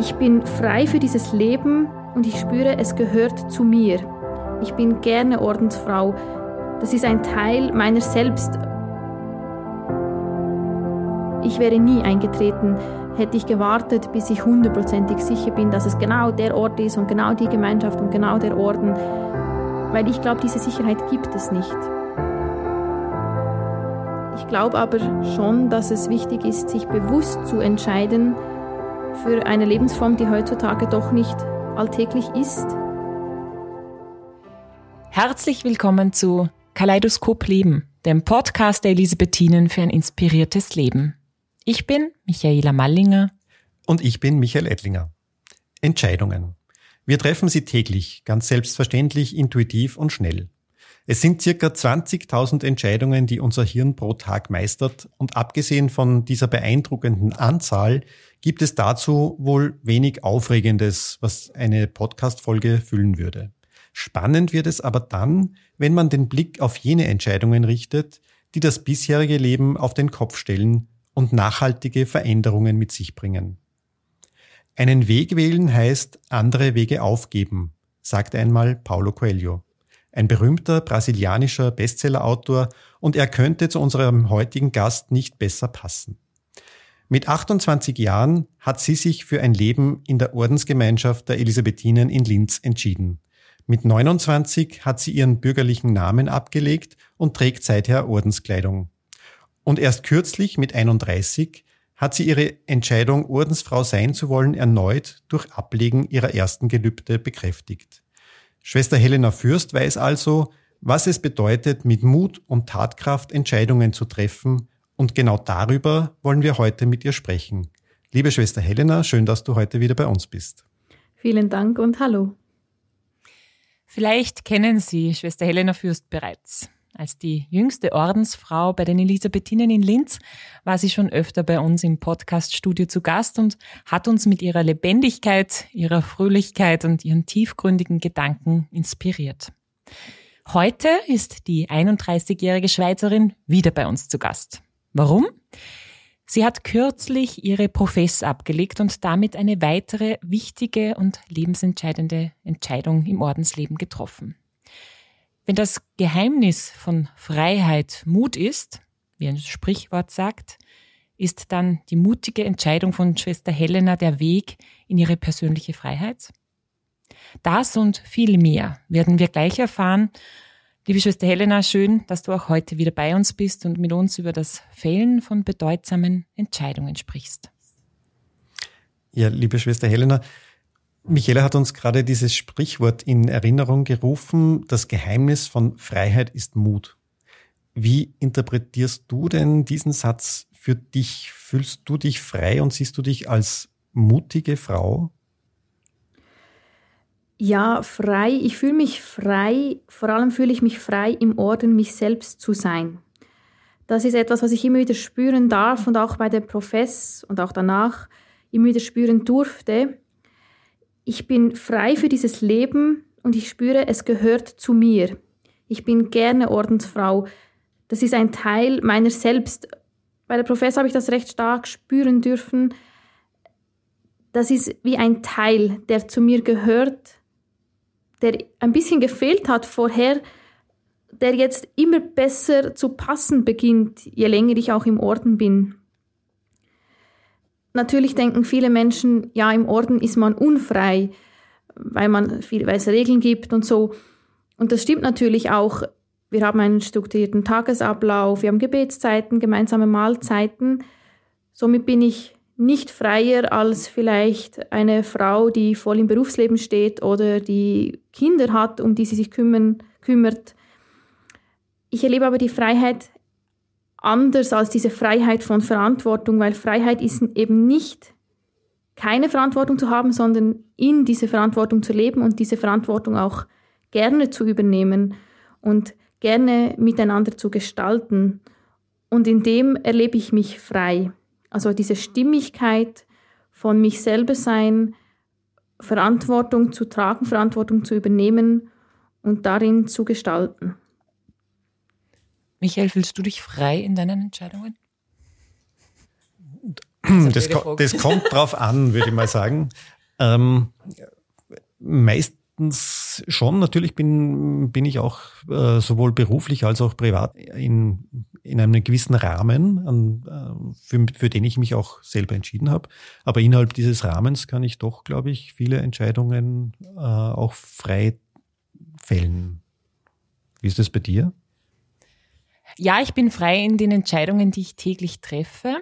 Ich bin frei für dieses Leben und ich spüre, es gehört zu mir. Ich bin gerne Ordensfrau. Das ist ein Teil meiner selbst. Ich wäre nie eingetreten, hätte ich gewartet, bis ich hundertprozentig sicher bin, dass es genau der Ort ist und genau die Gemeinschaft und genau der Orden. Weil ich glaube, diese Sicherheit gibt es nicht. Ich glaube aber schon, dass es wichtig ist, sich bewusst zu entscheiden, für eine Lebensform, die heutzutage doch nicht alltäglich ist. Herzlich willkommen zu Kaleidoskop Leben, dem Podcast der Elisabethinen für ein inspiriertes Leben. Ich bin Michaela Mallinger. Und ich bin Michael Ettlinger. Entscheidungen. Wir treffen sie täglich, ganz selbstverständlich, intuitiv und schnell. Es sind circa 20.000 Entscheidungen, die unser Hirn pro Tag meistert und abgesehen von dieser beeindruckenden Anzahl gibt es dazu wohl wenig Aufregendes, was eine Podcast-Folge füllen würde. Spannend wird es aber dann, wenn man den Blick auf jene Entscheidungen richtet, die das bisherige Leben auf den Kopf stellen und nachhaltige Veränderungen mit sich bringen. Einen Weg wählen heißt andere Wege aufgeben, sagt einmal Paulo Coelho, ein berühmter brasilianischer Bestsellerautor, und er könnte zu unserem heutigen Gast nicht besser passen. Mit 28 Jahren hat sie sich für ein Leben in der Ordensgemeinschaft der Elisabethinen in Linz entschieden. Mit 29 hat sie ihren bürgerlichen Namen abgelegt und trägt seither Ordenskleidung. Und erst kürzlich mit 31 hat sie ihre Entscheidung, Ordensfrau sein zu wollen, erneut durch Ablegen ihrer ersten Gelübde bekräftigt. Schwester Helena Fürst weiß also, was es bedeutet, mit Mut und Tatkraft Entscheidungen zu treffen, und genau darüber wollen wir heute mit ihr sprechen. Liebe Schwester Helena, schön, dass du heute wieder bei uns bist. Vielen Dank und hallo. Vielleicht kennen Sie Schwester Helena Fürst bereits. Als die jüngste Ordensfrau bei den Elisabethinen in Linz war sie schon öfter bei uns im Podcaststudio zu Gast und hat uns mit ihrer Lebendigkeit, ihrer Fröhlichkeit und ihren tiefgründigen Gedanken inspiriert. Heute ist die 31-jährige Schweizerin wieder bei uns zu Gast. Warum? Sie hat kürzlich ihre Profess abgelegt und damit eine weitere wichtige und lebensentscheidende Entscheidung im Ordensleben getroffen. Wenn das Geheimnis von Freiheit Mut ist, wie ein Sprichwort sagt, ist dann die mutige Entscheidung von Schwester Helena der Weg in ihre persönliche Freiheit? Das und viel mehr werden wir gleich erfahren Liebe Schwester Helena, schön, dass du auch heute wieder bei uns bist und mit uns über das Fällen von bedeutsamen Entscheidungen sprichst. Ja, liebe Schwester Helena, Michaela hat uns gerade dieses Sprichwort in Erinnerung gerufen, das Geheimnis von Freiheit ist Mut. Wie interpretierst du denn diesen Satz für dich? Fühlst du dich frei und siehst du dich als mutige Frau? ja, frei. Ich fühle mich frei, vor allem fühle ich mich frei im Orden, mich selbst zu sein. Das ist etwas, was ich immer wieder spüren darf und auch bei der Profess und auch danach immer wieder spüren durfte. Ich bin frei für dieses Leben und ich spüre, es gehört zu mir. Ich bin gerne Ordensfrau. Das ist ein Teil meiner selbst. Bei der Profess habe ich das recht stark spüren dürfen. Das ist wie ein Teil, der zu mir gehört, der ein bisschen gefehlt hat vorher, der jetzt immer besser zu passen beginnt, je länger ich auch im Orden bin. Natürlich denken viele Menschen, ja, im Orden ist man unfrei, weil, man viel, weil es Regeln gibt und so. Und das stimmt natürlich auch. Wir haben einen strukturierten Tagesablauf, wir haben Gebetszeiten, gemeinsame Mahlzeiten. Somit bin ich nicht freier als vielleicht eine Frau, die voll im Berufsleben steht oder die Kinder hat, um die sie sich kümmern, kümmert. Ich erlebe aber die Freiheit anders als diese Freiheit von Verantwortung, weil Freiheit ist eben nicht keine Verantwortung zu haben, sondern in diese Verantwortung zu leben und diese Verantwortung auch gerne zu übernehmen und gerne miteinander zu gestalten. Und in dem erlebe ich mich frei. Also diese Stimmigkeit von mich selber sein, Verantwortung zu tragen, Verantwortung zu übernehmen und darin zu gestalten. Michael, fühlst du dich frei in deinen Entscheidungen? Also das, das, kommt drauf an, würde ich mal sagen. Ähm, meist meistens schon. Natürlich bin, bin ich auch äh, sowohl beruflich als auch privat in, in einem gewissen Rahmen, an, äh, für, für den ich mich auch selber entschieden habe. Aber innerhalb dieses Rahmens kann ich doch, glaube ich, viele Entscheidungen äh, auch frei fällen. Wie ist das bei dir? Ja, ich bin frei in den Entscheidungen, die ich täglich treffe.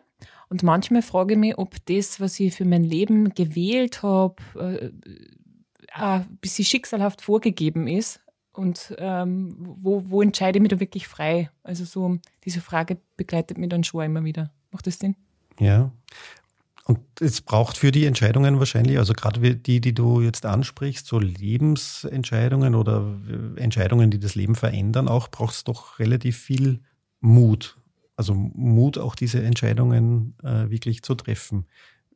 Und manchmal frage ich mich, ob das, was ich für mein Leben gewählt habe, äh, ein bisschen schicksalhaft vorgegeben ist und ähm, wo, wo entscheide ich mich da wirklich frei? Also so diese Frage begleitet mich dann schon immer wieder. Macht das Sinn? Ja. Und es braucht für die Entscheidungen wahrscheinlich, also gerade die, die du jetzt ansprichst, so Lebensentscheidungen oder äh, Entscheidungen, die das Leben verändern, auch braucht es doch relativ viel Mut. Also Mut, auch diese Entscheidungen äh, wirklich zu treffen.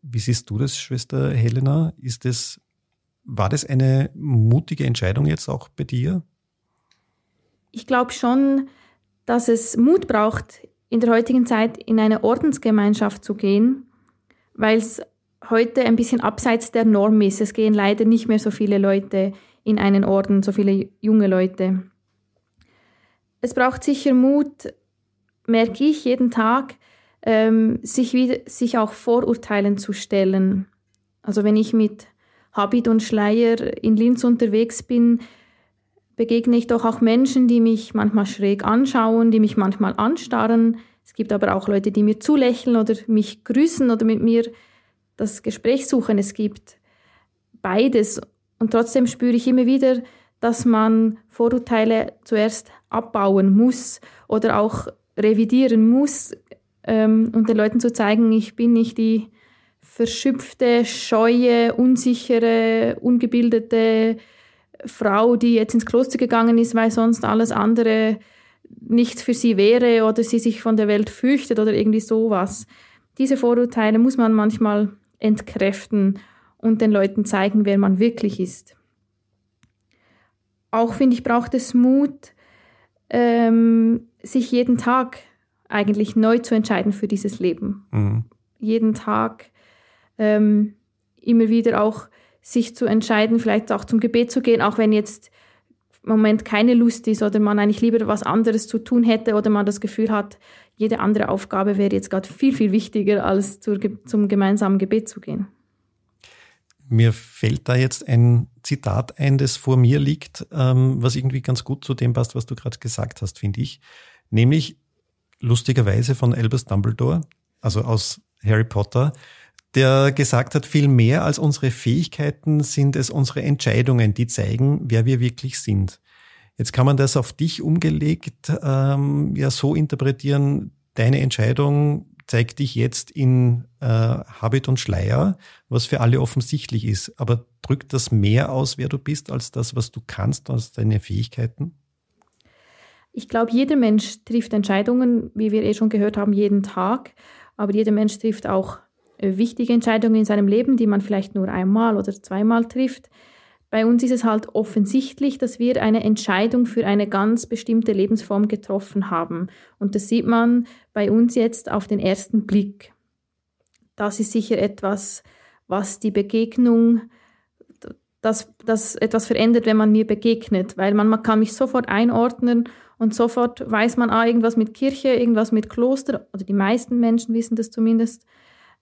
Wie siehst du das, Schwester Helena? Ist das war das eine mutige Entscheidung jetzt auch bei dir? Ich glaube schon, dass es Mut braucht, in der heutigen Zeit in eine Ordensgemeinschaft zu gehen, weil es heute ein bisschen abseits der Norm ist. Es gehen leider nicht mehr so viele Leute in einen Orden, so viele junge Leute. Es braucht sicher Mut, merke ich jeden Tag, ähm, sich, wieder, sich auch Vorurteilen zu stellen. Also wenn ich mit Habit und Schleier in Linz unterwegs bin, begegne ich doch auch Menschen, die mich manchmal schräg anschauen, die mich manchmal anstarren. Es gibt aber auch Leute, die mir zulächeln oder mich grüßen oder mit mir das Gespräch suchen. Es gibt beides. Und trotzdem spüre ich immer wieder, dass man Vorurteile zuerst abbauen muss oder auch revidieren muss, ähm, und den Leuten zu zeigen, ich bin nicht die verschüpfte, scheue, unsichere, ungebildete Frau, die jetzt ins Kloster gegangen ist, weil sonst alles andere nichts für sie wäre oder sie sich von der Welt fürchtet oder irgendwie sowas. Diese Vorurteile muss man manchmal entkräften und den Leuten zeigen, wer man wirklich ist. Auch finde ich, braucht es Mut, ähm, sich jeden Tag eigentlich neu zu entscheiden für dieses Leben. Mhm. Jeden Tag ähm, immer wieder auch sich zu entscheiden, vielleicht auch zum Gebet zu gehen, auch wenn jetzt im Moment keine Lust ist oder man eigentlich lieber was anderes zu tun hätte oder man das Gefühl hat, jede andere Aufgabe wäre jetzt gerade viel, viel wichtiger, als zur, zum gemeinsamen Gebet zu gehen. Mir fällt da jetzt ein Zitat ein, das vor mir liegt, ähm, was irgendwie ganz gut zu dem passt, was du gerade gesagt hast, finde ich. Nämlich lustigerweise von Albus Dumbledore, also aus Harry Potter, der gesagt hat, viel mehr als unsere Fähigkeiten sind es unsere Entscheidungen, die zeigen, wer wir wirklich sind. Jetzt kann man das auf dich umgelegt ähm, ja so interpretieren, deine Entscheidung zeigt dich jetzt in äh, Habit und Schleier, was für alle offensichtlich ist. Aber drückt das mehr aus, wer du bist, als das, was du kannst, als deine Fähigkeiten? Ich glaube, jeder Mensch trifft Entscheidungen, wie wir eh schon gehört haben, jeden Tag. Aber jeder Mensch trifft auch äh, wichtige Entscheidungen in seinem Leben, die man vielleicht nur einmal oder zweimal trifft. Bei uns ist es halt offensichtlich, dass wir eine Entscheidung für eine ganz bestimmte Lebensform getroffen haben. Und das sieht man bei uns jetzt auf den ersten Blick. Das ist sicher etwas, was die Begegnung, dass das etwas verändert, wenn man mir begegnet, weil man, man kann mich sofort einordnen und sofort weiß man, ah, irgendwas mit Kirche, irgendwas mit Kloster, oder also die meisten Menschen wissen das zumindest.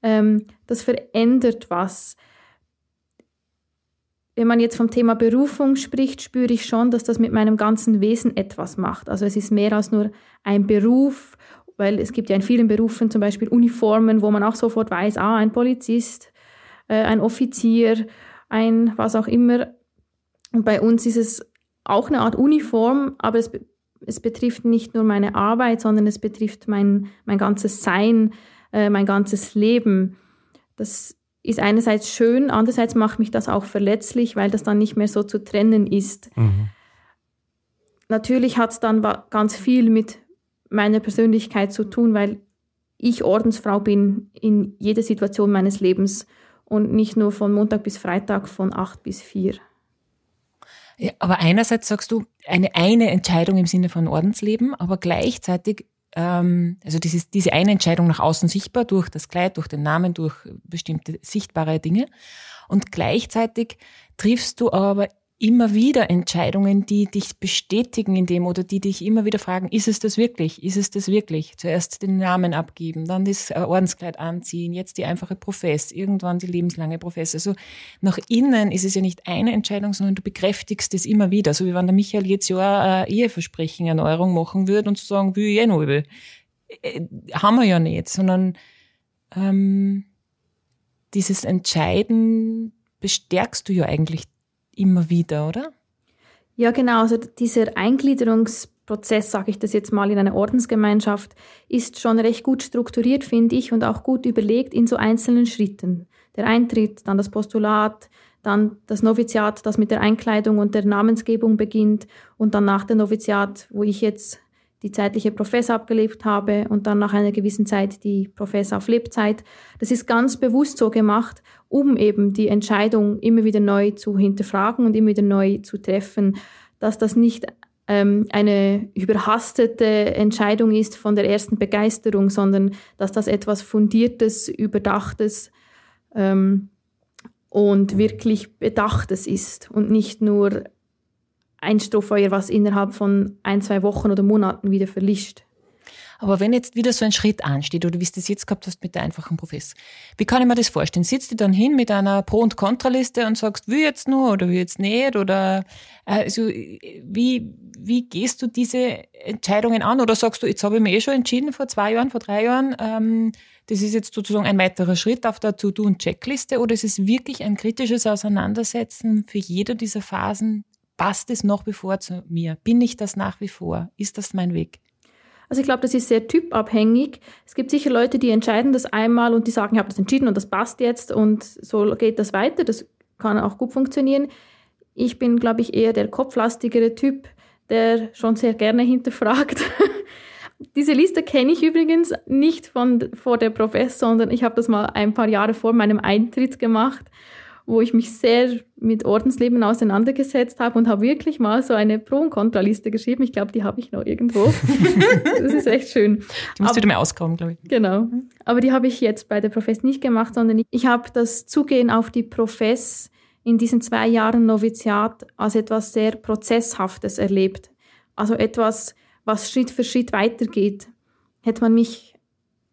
Ähm, das verändert was. Wenn man jetzt vom Thema Berufung spricht, spüre ich schon, dass das mit meinem ganzen Wesen etwas macht. Also es ist mehr als nur ein Beruf, weil es gibt ja in vielen Berufen zum Beispiel Uniformen, wo man auch sofort weiß, ah, ein Polizist, äh, ein Offizier, ein was auch immer. Und bei uns ist es auch eine Art Uniform, aber es, es betrifft nicht nur meine Arbeit, sondern es betrifft mein, mein ganzes Sein, äh, mein ganzes Leben. Das ist einerseits schön, andererseits macht mich das auch verletzlich, weil das dann nicht mehr so zu trennen ist. Mhm. Natürlich hat es dann ganz viel mit meiner Persönlichkeit zu tun, weil ich Ordensfrau bin in jeder Situation meines Lebens und nicht nur von Montag bis Freitag von 8 bis 4. Ja, aber einerseits sagst du eine, eine Entscheidung im Sinne von Ordensleben, aber gleichzeitig ähm, also dieses, diese eine Entscheidung nach außen sichtbar durch das Kleid, durch den Namen, durch bestimmte sichtbare Dinge. Und gleichzeitig triffst du aber immer wieder Entscheidungen, die dich bestätigen in dem oder die dich immer wieder fragen, ist es das wirklich? Ist es das wirklich? Zuerst den Namen abgeben, dann das Ordenskleid anziehen, jetzt die einfache Profess, irgendwann die lebenslange Profess. Also nach innen ist es ja nicht eine Entscheidung, sondern du bekräftigst es immer wieder. So wie wenn der Michael jetzt ja eine Eheversprechen, Erneuerung machen würde und zu sagen, wie ich eh noch übel. Äh, haben wir ja nicht, sondern ähm, dieses Entscheiden bestärkst du ja eigentlich immer wieder, oder? Ja, genau. Also dieser Eingliederungsprozess, sage ich das jetzt mal, in einer Ordensgemeinschaft, ist schon recht gut strukturiert, finde ich, und auch gut überlegt in so einzelnen Schritten. Der Eintritt, dann das Postulat, dann das Noviziat, das mit der Einkleidung und der Namensgebung beginnt und dann nach dem Noviziat, wo ich jetzt die zeitliche Professor abgelebt habe und dann nach einer gewissen Zeit die Professor auf Lebzeit. Das ist ganz bewusst so gemacht, um eben die Entscheidung immer wieder neu zu hinterfragen und immer wieder neu zu treffen, dass das nicht ähm, eine überhastete Entscheidung ist von der ersten Begeisterung, sondern dass das etwas Fundiertes, Überdachtes ähm, und wirklich Bedachtes ist und nicht nur ein Stoffeuer, was innerhalb von ein, zwei Wochen oder Monaten wieder verlischt. Aber wenn jetzt wieder so ein Schritt ansteht, oder wie du es jetzt gehabt hast mit der einfachen Professor, wie kann ich mir das vorstellen? Sitzt du dann hin mit einer Pro- und Kontraliste und sagst, will jetzt nur oder will jetzt nicht? Oder äh, also, wie, wie gehst du diese Entscheidungen an? Oder sagst du, jetzt habe ich mich eh schon entschieden vor zwei Jahren, vor drei Jahren, ähm, das ist jetzt sozusagen ein weiterer Schritt auf der To-Do- und Checkliste? Oder ist es wirklich ein kritisches Auseinandersetzen für jede dieser Phasen passt es noch wie vor zu mir? Bin ich das nach wie vor? Ist das mein Weg? Also ich glaube, das ist sehr typabhängig. Es gibt sicher Leute, die entscheiden das einmal und die sagen, ich habe das entschieden und das passt jetzt und so geht das weiter. Das kann auch gut funktionieren. Ich bin, glaube ich, eher der kopflastigere Typ, der schon sehr gerne hinterfragt. Diese Liste kenne ich übrigens nicht von vor der Professor, sondern ich habe das mal ein paar Jahre vor meinem Eintritt gemacht wo ich mich sehr mit Ordensleben auseinandergesetzt habe und habe wirklich mal so eine Pro- und Kontraliste geschrieben. Ich glaube, die habe ich noch irgendwo. das ist echt schön. Die musst du wieder mehr auskommen, glaube ich. Genau. Mhm. Aber die habe ich jetzt bei der Profess nicht gemacht, sondern ich habe das Zugehen auf die Profess in diesen zwei Jahren Noviziat als etwas sehr Prozesshaftes erlebt. Also etwas, was Schritt für Schritt weitergeht. Hätte man mich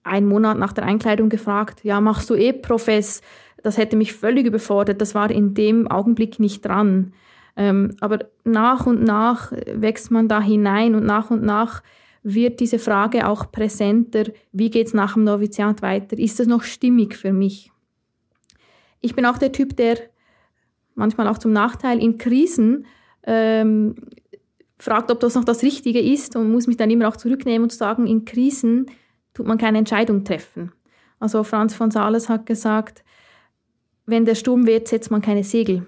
einen Monat nach der Einkleidung gefragt, ja, machst du eh Profess? das hätte mich völlig überfordert. Das war in dem Augenblick nicht dran. Ähm, aber nach und nach wächst man da hinein und nach und nach wird diese Frage auch präsenter. Wie geht es nach dem Noviziat weiter? Ist das noch stimmig für mich? Ich bin auch der Typ, der manchmal auch zum Nachteil in Krisen ähm, fragt, ob das noch das Richtige ist und muss mich dann immer auch zurücknehmen und sagen, in Krisen tut man keine Entscheidung treffen. Also Franz von Sales hat gesagt, wenn der Sturm weht, setzt man keine Segel.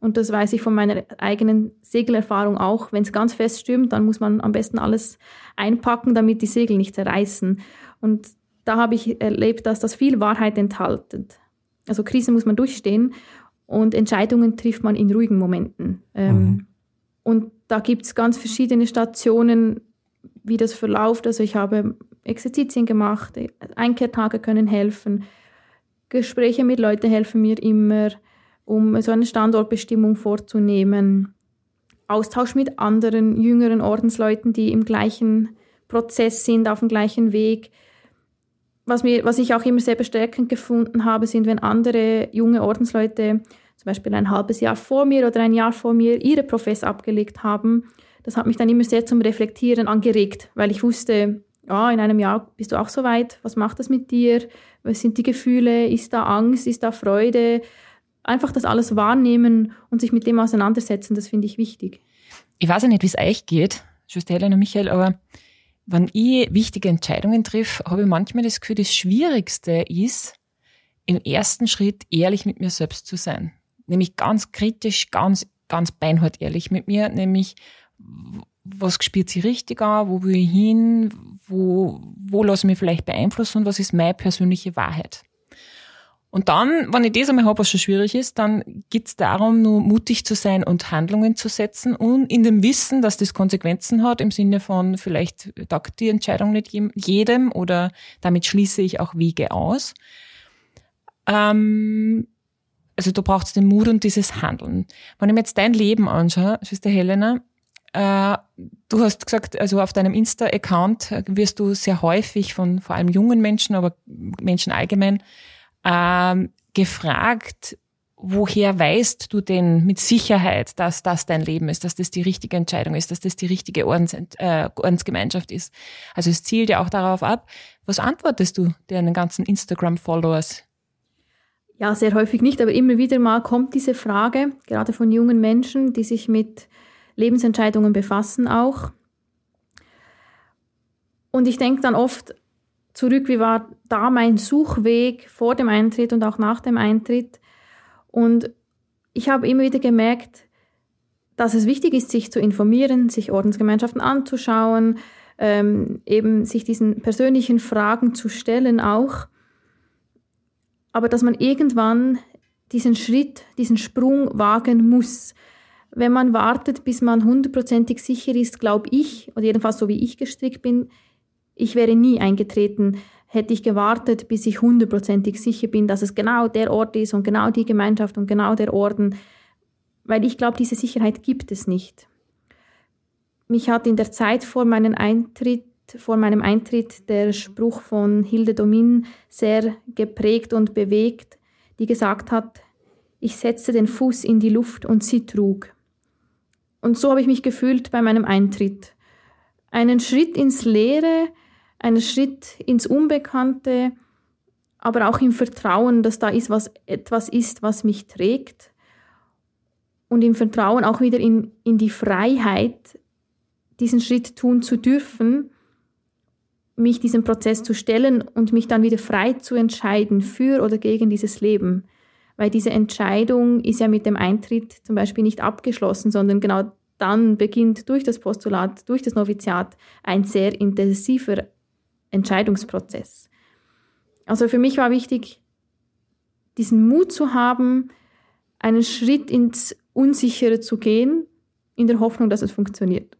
Und das weiß ich von meiner eigenen Segelerfahrung auch. Wenn es ganz fest stürmt, dann muss man am besten alles einpacken, damit die Segel nicht zerreißen. Und da habe ich erlebt, dass das viel Wahrheit enthaltet. Also Krisen muss man durchstehen und Entscheidungen trifft man in ruhigen Momenten. Ähm, mhm. Und da gibt es ganz verschiedene Stationen, wie das verläuft. Also ich habe Exerzitien gemacht, Einkehrtage können helfen, Gespräche mit Leuten helfen mir immer, um so eine Standortbestimmung vorzunehmen. Austausch mit anderen jüngeren Ordensleuten, die im gleichen Prozess sind, auf dem gleichen Weg. Was, mir, was ich auch immer sehr bestärkend gefunden habe, sind, wenn andere junge Ordensleute zum Beispiel ein halbes Jahr vor mir oder ein Jahr vor mir ihre Profess abgelegt haben. Das hat mich dann immer sehr zum Reflektieren angeregt, weil ich wusste, ja, in einem Jahr bist du auch so weit, was macht das mit dir, was sind die Gefühle, ist da Angst, ist da Freude, einfach das alles wahrnehmen und sich mit dem auseinandersetzen, das finde ich wichtig. Ich weiß ja nicht, wie es euch geht, Schwester Helena und Michael, aber wenn ich wichtige Entscheidungen treffe, habe ich manchmal das Gefühl, das Schwierigste ist, im ersten Schritt ehrlich mit mir selbst zu sein. Nämlich ganz kritisch, ganz, ganz beinhart ehrlich mit mir, nämlich was spürt sie richtig an, wo will ich hin, wo, wo lasse ich mich vielleicht beeinflussen und was ist meine persönliche Wahrheit. Und dann, wenn ich das einmal habe, was schon schwierig ist, dann geht's darum, nur mutig zu sein und Handlungen zu setzen und in dem Wissen, dass das Konsequenzen hat, im Sinne von vielleicht taugt die Entscheidung nicht jedem oder damit schließe ich auch Wege aus. Ähm, also da braucht's den Mut und dieses Handeln. Wenn ich mir jetzt dein Leben anschaue, Schwester Helena, äh, du hast gesagt, also auf deinem Insta-Account äh, wirst du sehr häufig von vor allem jungen Menschen, aber Menschen allgemein, äh, gefragt, woher weißt du denn mit Sicherheit, dass das dein Leben ist, dass das die richtige Entscheidung ist, dass das die richtige Ordens, äh, Ordensgemeinschaft ist? Also es zielt ja auch darauf ab. Was antwortest du deinen ganzen Instagram-Followers? Ja, sehr häufig nicht, aber immer wieder mal kommt diese Frage, gerade von jungen Menschen, die sich mit Lebensentscheidungen befassen auch. Und ich denke dann oft zurück, wie war da mein Suchweg vor dem Eintritt und auch nach dem Eintritt. Und ich habe immer wieder gemerkt, dass es wichtig ist, sich zu informieren, sich Ordensgemeinschaften anzuschauen, ähm, eben sich diesen persönlichen Fragen zu stellen auch. Aber dass man irgendwann diesen Schritt, diesen Sprung wagen muss, wenn man wartet, bis man hundertprozentig sicher ist, glaube ich, oder jedenfalls so wie ich gestrickt bin, ich wäre nie eingetreten, hätte ich gewartet, bis ich hundertprozentig sicher bin, dass es genau der Ort ist und genau die Gemeinschaft und genau der Orden, weil ich glaube, diese Sicherheit gibt es nicht. Mich hat in der Zeit vor meinem Eintritt, vor meinem Eintritt der Spruch von Hilde Domin sehr geprägt und bewegt, die gesagt hat, ich setzte den Fuß in die Luft und sie trug. Und so habe ich mich gefühlt bei meinem Eintritt. Einen Schritt ins Leere, einen Schritt ins Unbekannte, aber auch im Vertrauen, dass da ist, was, etwas ist, was mich trägt. Und im Vertrauen auch wieder in, in die Freiheit, diesen Schritt tun zu dürfen, mich diesem Prozess zu stellen und mich dann wieder frei zu entscheiden für oder gegen dieses Leben weil diese Entscheidung ist ja mit dem Eintritt zum Beispiel nicht abgeschlossen, sondern genau dann beginnt durch das Postulat, durch das Noviziat ein sehr intensiver Entscheidungsprozess. Also für mich war wichtig, diesen Mut zu haben, einen Schritt ins Unsichere zu gehen, in der Hoffnung, dass es funktioniert.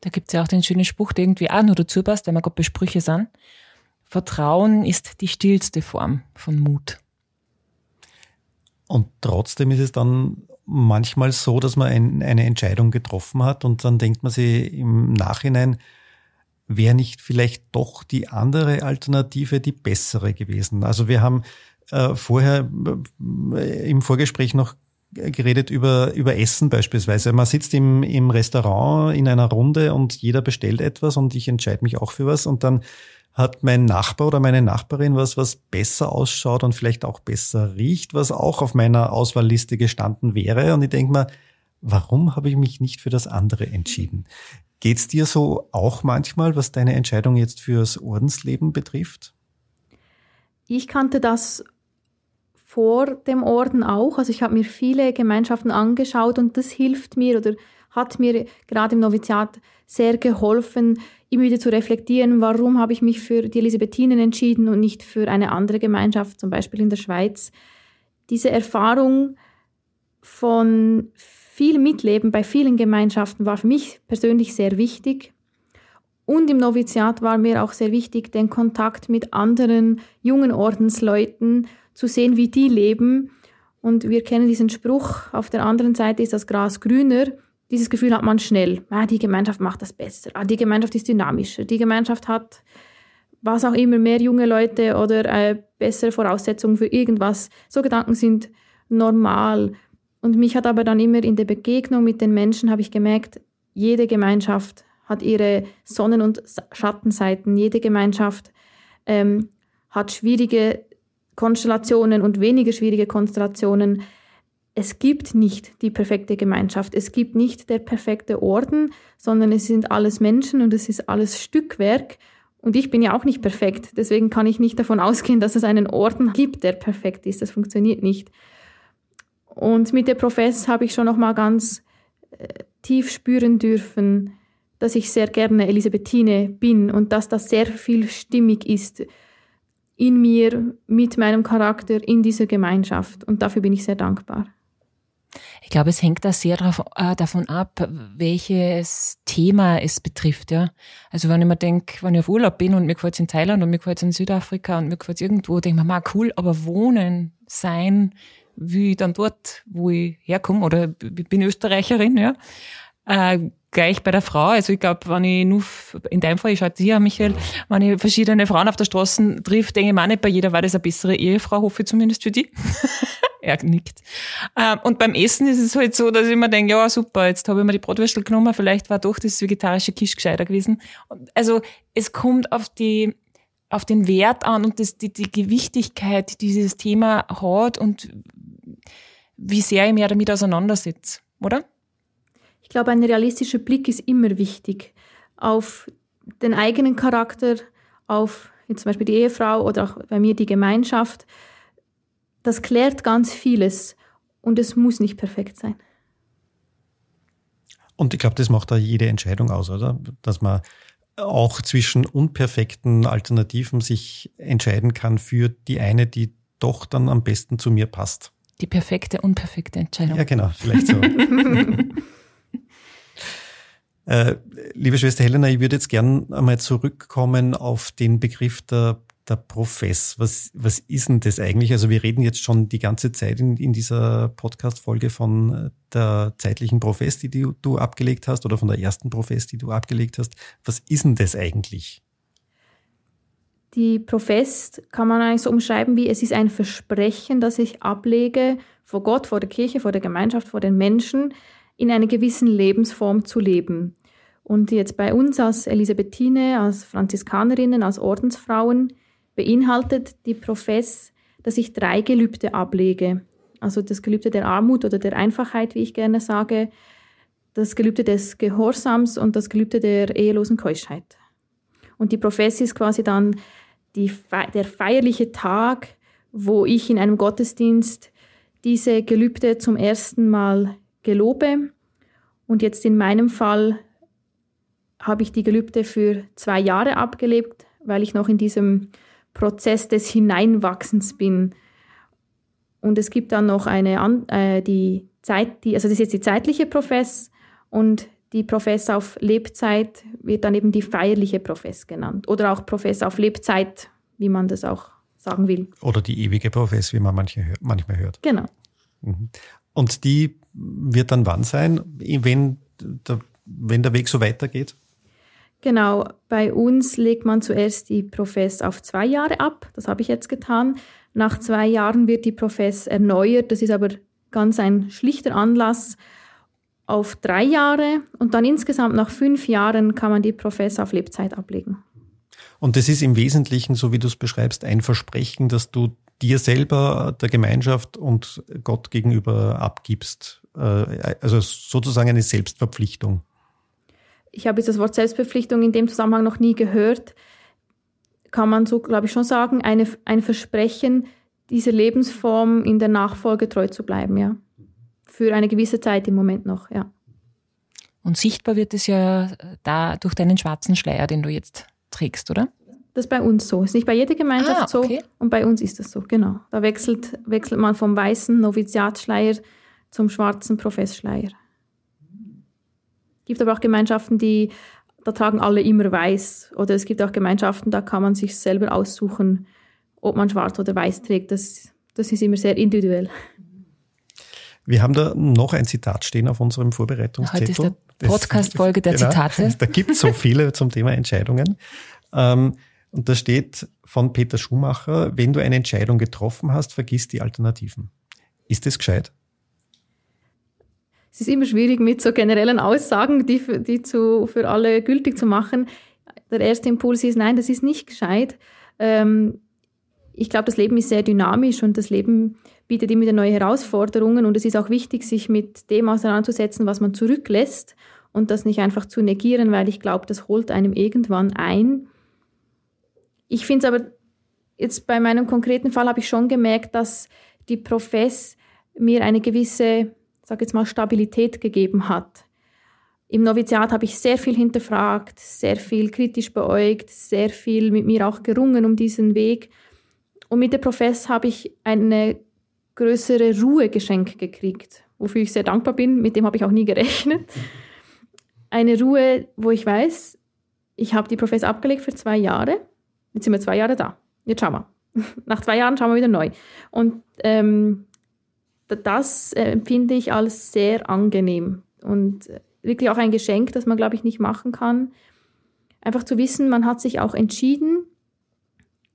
Da gibt es ja auch den schönen Spruch, der irgendwie auch nur dazu passt, wenn man Gott Besprüche Sprüche sind. Vertrauen ist die stillste Form von Mut. Und trotzdem ist es dann manchmal so, dass man ein, eine Entscheidung getroffen hat und dann denkt man sich im Nachhinein, wäre nicht vielleicht doch die andere Alternative die bessere gewesen. Also wir haben äh, vorher äh, im Vorgespräch noch geredet über, über Essen beispielsweise. Man sitzt im, im Restaurant in einer Runde und jeder bestellt etwas und ich entscheide mich auch für was und dann hat mein Nachbar oder meine Nachbarin was, was besser ausschaut und vielleicht auch besser riecht, was auch auf meiner Auswahlliste gestanden wäre. Und ich denke mir, warum habe ich mich nicht für das andere entschieden? Geht es dir so auch manchmal, was deine Entscheidung jetzt fürs Ordensleben betrifft? Ich kannte das vor dem Orden auch. Also ich habe mir viele Gemeinschaften angeschaut und das hilft mir oder hat mir gerade im Noviziat sehr geholfen, immer wieder zu reflektieren, warum habe ich mich für die Elisabethinen entschieden und nicht für eine andere Gemeinschaft, zum Beispiel in der Schweiz. Diese Erfahrung von viel Mitleben bei vielen Gemeinschaften war für mich persönlich sehr wichtig. Und im Noviziat war mir auch sehr wichtig, den Kontakt mit anderen jungen Ordensleuten zu sehen, wie die leben. Und wir kennen diesen Spruch, auf der anderen Seite ist das Gras grüner. Dieses Gefühl hat man schnell. Ah, die Gemeinschaft macht das besser. Ah, die Gemeinschaft ist dynamischer. Die Gemeinschaft hat was auch immer, mehr junge Leute oder äh, bessere Voraussetzungen für irgendwas. So Gedanken sind normal. Und mich hat aber dann immer in der Begegnung mit den Menschen, habe ich gemerkt, jede Gemeinschaft hat ihre Sonnen- und Schattenseiten. Jede Gemeinschaft ähm, hat schwierige Konstellationen und weniger schwierige Konstellationen es gibt nicht die perfekte Gemeinschaft, es gibt nicht der perfekte Orden, sondern es sind alles Menschen und es ist alles Stückwerk. Und ich bin ja auch nicht perfekt, deswegen kann ich nicht davon ausgehen, dass es einen Orden gibt, der perfekt ist. Das funktioniert nicht. Und mit der Profess habe ich schon noch mal ganz äh, tief spüren dürfen, dass ich sehr gerne Elisabethine bin und dass das sehr viel stimmig ist in mir, mit meinem Charakter, in dieser Gemeinschaft. Und dafür bin ich sehr dankbar. Ich glaube, es hängt da sehr drauf, äh, davon ab, welches Thema es betrifft. Ja? Also wenn ich mir denke, wenn ich auf Urlaub bin und mir gefällt es in Thailand und mir gefällt es in Südafrika und mir gefällt es irgendwo, denke ich mir, cool, aber wohnen, sein, wie dann dort, wo ich herkomme, oder ich bin Österreicherin, ja. Äh, gleich bei der Frau, also ich glaube, wenn ich nur, in deinem Fall, ich schaue dir, Michael, wenn ich verschiedene Frauen auf der Straße trifft, denke ich mir auch nicht, bei jeder war das eine bessere Ehefrau, hoffe ich zumindest für dich. Er nickt. Ähm, und beim Essen ist es halt so, dass ich mir denke, ja super, jetzt habe ich mir die Bratwürstel genommen, vielleicht war doch das vegetarische Kisch gescheiter gewesen. Und also es kommt auf die auf den Wert an und das, die, die Gewichtigkeit, die dieses Thema hat und wie sehr ich mich damit auseinandersetze, oder? Ich glaube, ein realistischer Blick ist immer wichtig auf den eigenen Charakter, auf zum Beispiel die Ehefrau oder auch bei mir die Gemeinschaft, das klärt ganz vieles und es muss nicht perfekt sein. Und ich glaube, das macht da jede Entscheidung aus, oder? Dass man auch zwischen unperfekten Alternativen sich entscheiden kann für die eine, die doch dann am besten zu mir passt. Die perfekte, unperfekte Entscheidung. Ja, genau, vielleicht so. Äh, liebe Schwester Helena, ich würde jetzt gerne einmal zurückkommen auf den Begriff der der Profess. Was, was ist denn das eigentlich? Also wir reden jetzt schon die ganze Zeit in, in dieser Podcast-Folge von äh, der zeitlichen Profess, die du, du abgelegt hast, oder von der ersten Profess, die du abgelegt hast. Was ist denn das eigentlich? Die Profess kann man eigentlich so umschreiben wie, es ist ein Versprechen, das ich ablege, vor Gott, vor der Kirche, vor der Gemeinschaft, vor den Menschen, in einer gewissen Lebensform zu leben. Und jetzt bei uns als Elisabethine, als Franziskanerinnen, als Ordensfrauen, beinhaltet die Profess, dass ich drei Gelübde ablege. Also das Gelübde der Armut oder der Einfachheit, wie ich gerne sage, das Gelübde des Gehorsams und das Gelübde der ehelosen Keuschheit. Und die Profess ist quasi dann die, der feierliche Tag, wo ich in einem Gottesdienst diese Gelübde zum ersten Mal gelobe. Und jetzt in meinem Fall habe ich die Gelübde für zwei Jahre abgelebt, weil ich noch in diesem Prozess des Hineinwachsens bin. Und es gibt dann noch eine, äh, die Zeit, die, also das ist jetzt die zeitliche Profess und die Profess auf Lebzeit wird dann eben die feierliche Profess genannt oder auch Profess auf Lebzeit, wie man das auch sagen will. Oder die ewige Profess, wie man manche, manchmal hört. Genau. Mhm. Und die wird dann wann sein, wenn der, wenn der Weg so weitergeht? Genau, bei uns legt man zuerst die Profess auf zwei Jahre ab. Das habe ich jetzt getan. Nach zwei Jahren wird die Profess erneuert. Das ist aber ganz ein schlichter Anlass auf drei Jahre und dann insgesamt nach fünf Jahren kann man die Profess auf Lebzeit ablegen. Und das ist im Wesentlichen, so wie du es beschreibst, ein Versprechen, das du dir selber, der Gemeinschaft und Gott gegenüber abgibst. Äh, also sozusagen eine Selbstverpflichtung ich habe jetzt das Wort Selbstverpflichtung in dem Zusammenhang noch nie gehört, kann man so, glaube ich, schon sagen, eine, ein Versprechen, dieser Lebensform in der Nachfolge treu zu bleiben, ja. Für eine gewisse Zeit im Moment noch, ja. Und sichtbar wird es ja da durch deinen schwarzen Schleier, den du jetzt trägst, oder? Das ist bei uns so. Ist nicht bei jeder Gemeinschaft ah, okay. so. Und bei uns ist das so, genau. Da wechselt, wechselt man vom weißen Noviziatsschleier zum schwarzen Professschleier. Es gibt aber auch Gemeinschaften, die da tragen alle immer weiß. Oder es gibt auch Gemeinschaften, da kann man sich selber aussuchen, ob man schwarz oder weiß trägt. Das, das ist immer sehr individuell. Wir haben da noch ein Zitat stehen auf unserem Vorbereitungszettel. Heute ist Podcast-Folge der genau, Da gibt es so viele zum Thema Entscheidungen. Ähm, und da steht von Peter Schumacher, wenn du eine Entscheidung getroffen hast, vergiss die Alternativen. Ist das gescheit? es ist immer schwierig mit so generellen Aussagen, die, für, die zu, für alle gültig zu machen. Der erste Impuls ist, nein, das ist nicht gescheit. Ähm, ich glaube, das Leben ist sehr dynamisch und das Leben bietet immer wieder neue Herausforderungen und es ist auch wichtig, sich mit dem auseinanderzusetzen, was man zurücklässt und das nicht einfach zu negieren, weil ich glaube, das holt einem irgendwann ein. Ich finde es aber jetzt bei meinem konkreten Fall habe ich schon gemerkt, dass die Profess mir eine gewisse sag jetzt mal, Stabilität gegeben hat. Im Noviziat habe ich sehr viel hinterfragt, sehr viel kritisch beäugt, sehr viel mit mir auch gerungen um diesen Weg. Und mit der Profess habe ich eine größere Ruhe geschenkt gekriegt, wofür ich sehr dankbar bin. Mit dem habe ich auch nie gerechnet. Eine Ruhe, wo ich weiß, ich habe die Profess abgelegt für zwei Jahre. Jetzt sind wir zwei Jahre da. Jetzt schauen wir. Nach zwei Jahren schauen wir wieder neu. Und ähm, das äh, empfinde ich als sehr angenehm und wirklich auch ein Geschenk, das man, glaube ich, nicht machen kann. Einfach zu wissen, man hat sich auch entschieden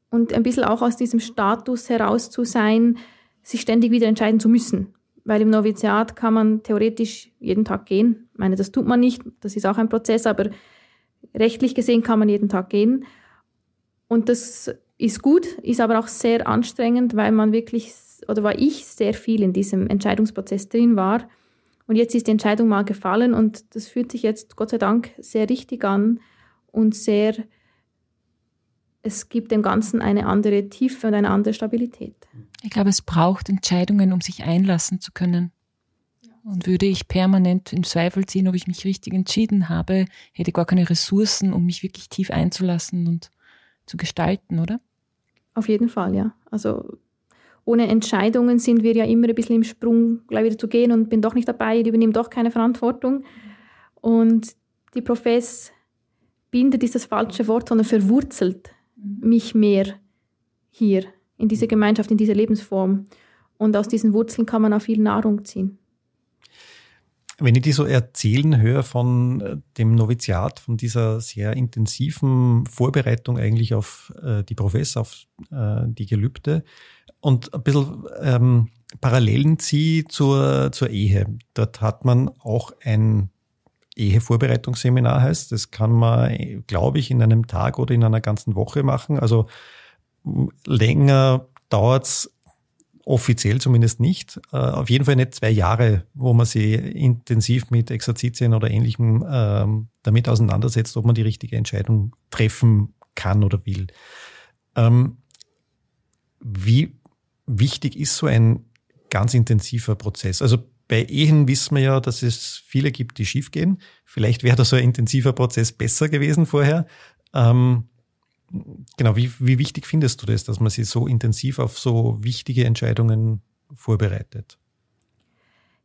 und ein bisschen auch aus diesem Status heraus zu sein, sich ständig wieder entscheiden zu müssen. Weil im Noviziat kann man theoretisch jeden Tag gehen. Ich meine, das tut man nicht, das ist auch ein Prozess, aber rechtlich gesehen kann man jeden Tag gehen. Und das ist gut, ist aber auch sehr anstrengend, weil man wirklich oder war ich sehr viel in diesem Entscheidungsprozess drin war. Und jetzt ist die Entscheidung mal gefallen und das fühlt sich jetzt Gott sei Dank sehr richtig an und sehr, es gibt dem Ganzen eine andere Tiefe und eine andere Stabilität. Ich glaube, es braucht Entscheidungen, um sich einlassen zu können. Und würde ich permanent in Zweifel ziehen, ob ich mich richtig entschieden habe, hätte ich gar keine Ressourcen, um mich wirklich tief einzulassen und zu gestalten, oder? Auf jeden Fall, ja. Also ohne Entscheidungen sind wir ja immer ein bisschen im Sprung, gleich wieder zu gehen und bin doch nicht dabei, ich übernehme doch keine Verantwortung. Und die Profess bindet ist das falsche Wort, sondern verwurzelt mhm. mich mehr hier in dieser Gemeinschaft, in dieser Lebensform. Und aus diesen Wurzeln kann man auch viel Nahrung ziehen. Wenn ich die so erzählen höre von äh, dem Noviziat, von dieser sehr intensiven Vorbereitung eigentlich auf äh, die Professor, auf äh, die Gelübde und ein bisschen ähm, Parallelen ziehe zur, zur Ehe. Dort hat man auch ein Ehevorbereitungsseminar heißt. Das kann man, glaube ich, in einem Tag oder in einer ganzen Woche machen. Also länger dauert's Offiziell zumindest nicht. Äh, auf jeden Fall nicht zwei Jahre, wo man sich intensiv mit Exerzitien oder ähnlichem ähm, damit auseinandersetzt, ob man die richtige Entscheidung treffen kann oder will. Ähm, wie wichtig ist so ein ganz intensiver Prozess? Also bei Ehen wissen wir ja, dass es viele gibt, die schiefgehen. Vielleicht wäre da so ein intensiver Prozess besser gewesen vorher. Ähm, genau, wie, wie wichtig findest du das, dass man sich so intensiv auf so wichtige Entscheidungen vorbereitet?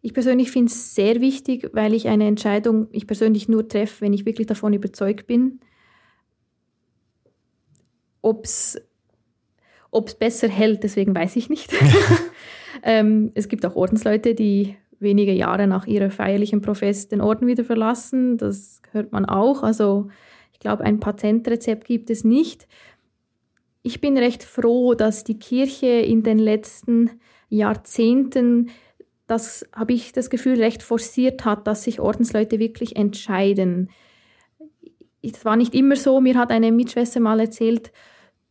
Ich persönlich finde es sehr wichtig, weil ich eine Entscheidung, ich persönlich nur treffe, wenn ich wirklich davon überzeugt bin, ob es besser hält, deswegen weiß ich nicht. ähm, es gibt auch Ordensleute, die wenige Jahre nach ihrer feierlichen Profess den Orden wieder verlassen. Das hört man auch. Also glaube, ein Patentrezept gibt es nicht. Ich bin recht froh, dass die Kirche in den letzten Jahrzehnten, das habe ich das Gefühl, recht forciert hat, dass sich Ordensleute wirklich entscheiden. Es war nicht immer so, mir hat eine Mitschwester mal erzählt,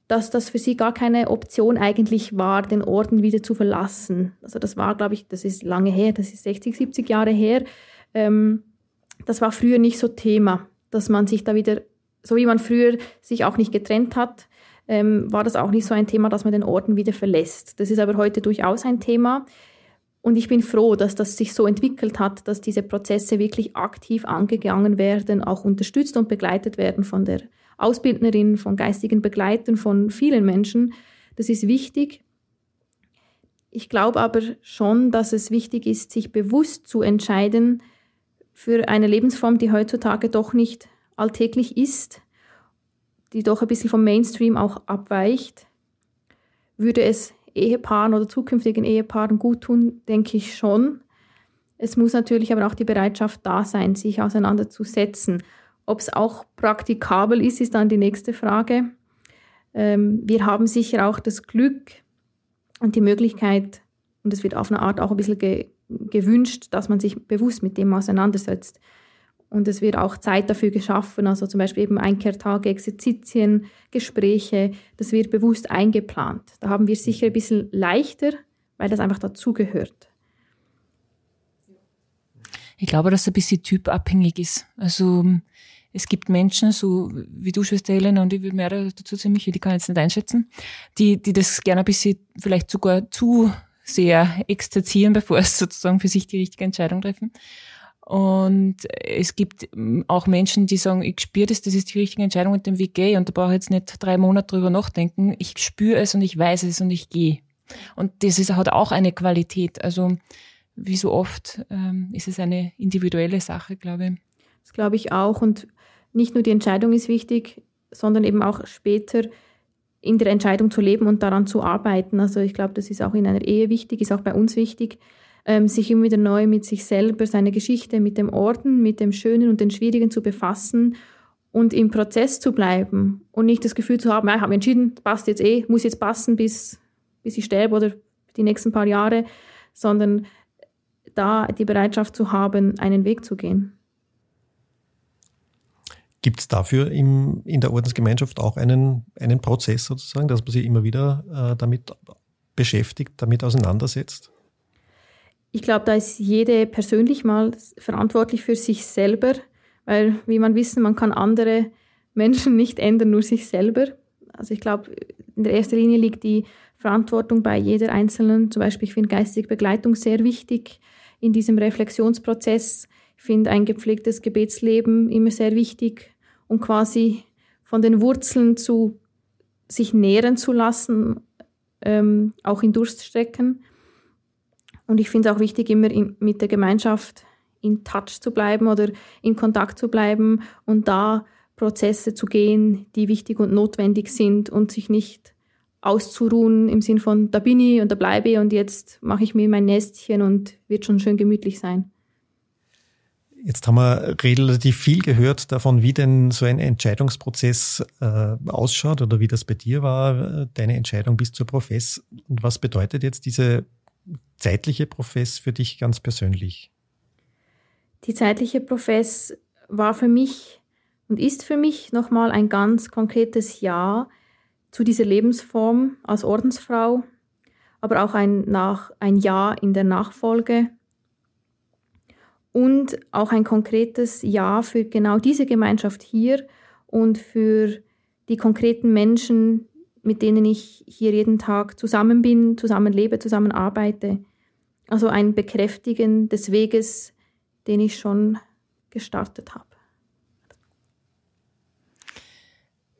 dass das für sie gar keine Option eigentlich war, den Orden wieder zu verlassen. Also das war, glaube ich, das ist lange her, das ist 60, 70 Jahre her. Ähm, das war früher nicht so Thema, dass man sich da wieder so wie man früher sich auch nicht getrennt hat, ähm, war das auch nicht so ein Thema, dass man den Orden wieder verlässt. Das ist aber heute durchaus ein Thema. Und ich bin froh, dass das sich so entwickelt hat, dass diese Prozesse wirklich aktiv angegangen werden, auch unterstützt und begleitet werden von der Ausbildnerin, von geistigen Begleitern, von vielen Menschen. Das ist wichtig. Ich glaube aber schon, dass es wichtig ist, sich bewusst zu entscheiden für eine Lebensform, die heutzutage doch nicht alltäglich ist, die doch ein bisschen vom Mainstream auch abweicht, würde es Ehepaaren oder zukünftigen Ehepaaren gut tun, denke ich schon. Es muss natürlich aber auch die Bereitschaft da sein, sich auseinanderzusetzen. Ob es auch praktikabel ist, ist dann die nächste Frage. Ähm, wir haben sicher auch das Glück und die Möglichkeit, und es wird auf eine Art auch ein bisschen ge gewünscht, dass man sich bewusst mit dem auseinandersetzt. Und es wird auch Zeit dafür geschaffen, also zum Beispiel eben Einkehrtage, Exerzitien, Gespräche, das wird bewusst eingeplant. Da haben wir sicher ein bisschen leichter, weil das einfach dazugehört. Ich glaube, dass es ein bisschen typabhängig ist. Also ähm, es gibt Menschen, so wie du, Schwester Helena, und ich würde mehr dazu ziemlich, die kann ich jetzt nicht einschätzen, die, die das gerne ein bisschen vielleicht sogar zu sehr exerzieren, bevor sie sozusagen für sich die richtige Entscheidung treffen. Und es gibt mm, auch Menschen, die sagen, ich spüre das, das ist die richtige Entscheidung und den Weg gehe und da brauche ich jetzt nicht drei Monate drüber nachdenken. Ich spüre es und ich weiß es und ich gehe. Und das ist, hat auch eine Qualität. Also wie so oft ähm, ist es eine individuelle Sache, glaube ich. Das glaube ich auch. Und nicht nur die Entscheidung ist wichtig, sondern eben auch später in der Entscheidung zu leben und daran zu arbeiten. Also ich glaube, das ist auch in einer Ehe wichtig, ist auch bei uns wichtig, ähm, sich immer wieder neu mit sich selber, seiner Geschichte, mit dem Orden, mit dem Schönen und den Schwierigen zu befassen und im Prozess zu bleiben und nicht das Gefühl zu haben, ah, ich habe mich entschieden, passt jetzt eh, muss jetzt passen, bis, bis ich sterbe oder die nächsten paar Jahre, sondern da die Bereitschaft zu haben, einen Weg zu gehen. Gibt es dafür im, in der Ordensgemeinschaft auch einen, einen Prozess sozusagen, dass man sich immer wieder äh, damit beschäftigt, damit auseinandersetzt? ich glaube, da ist jede persönlich mal verantwortlich für sich selber, weil, wie man wissen, man kann andere Menschen nicht ändern, nur sich selber. Also ich glaube, in der ersten Linie liegt die Verantwortung bei jeder Einzelnen. Zum Beispiel, ich finde geistige Begleitung sehr wichtig in diesem Reflexionsprozess. Ich finde ein gepflegtes Gebetsleben immer sehr wichtig, um quasi von den Wurzeln zu sich nähren zu lassen, ähm, auch in Durststrecken. Und ich finde es auch wichtig, immer in, mit der Gemeinschaft in Touch zu bleiben oder in Kontakt zu bleiben und da Prozesse zu gehen, die wichtig und notwendig sind und sich nicht auszuruhen im Sinn von, da bin ich und da bleibe ich und jetzt mache ich mir mein Nestchen und wird schon schön gemütlich sein. Jetzt haben wir relativ viel gehört davon, wie denn so ein Entscheidungsprozess äh, ausschaut oder wie das bei dir war, äh, deine Entscheidung bis zur Profess. Und was bedeutet jetzt diese zeitliche Profess für dich ganz persönlich? Die zeitliche Profess war für mich und ist für mich nochmal ein ganz konkretes Ja zu dieser Lebensform als Ordensfrau, aber auch ein, Nach ein Ja in der Nachfolge und auch ein konkretes Ja für genau diese Gemeinschaft hier und für die konkreten Menschen, mit denen ich hier jeden Tag zusammen bin, zusammen lebe, zusammen arbeite. Also ein Bekräftigen des Weges, den ich schon gestartet habe.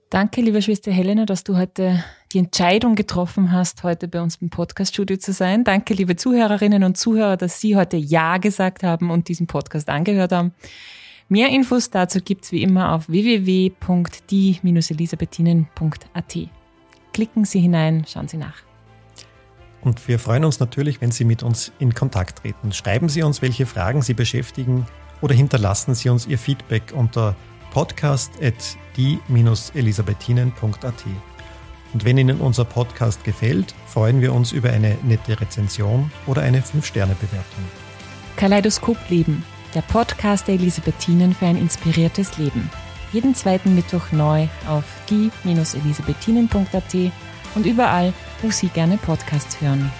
Danke, liebe Schwester Helena, dass du heute die Entscheidung getroffen hast, heute bei uns im Podcaststudio zu sein. Danke, liebe Zuhörerinnen und Zuhörer, dass Sie heute Ja gesagt haben und diesen Podcast angehört haben. Mehr Infos dazu gibt es wie immer auf www.die-elisabethinen.at. Klicken Sie hinein, schauen Sie nach. Und wir freuen uns natürlich, wenn Sie mit uns in Kontakt treten. Schreiben Sie uns, welche Fragen Sie beschäftigen oder hinterlassen Sie uns Ihr Feedback unter podcast.die-elisabethinen.at. Und wenn Ihnen unser Podcast gefällt, freuen wir uns über eine nette Rezension oder eine 5-Sterne-Bewertung. Kaleidoskop Leben, der Podcast der Elisabethinen für ein inspiriertes Leben. Jeden zweiten Mittwoch neu auf die-elisabethinen.at und überall, wo Sie gerne Podcasts hören.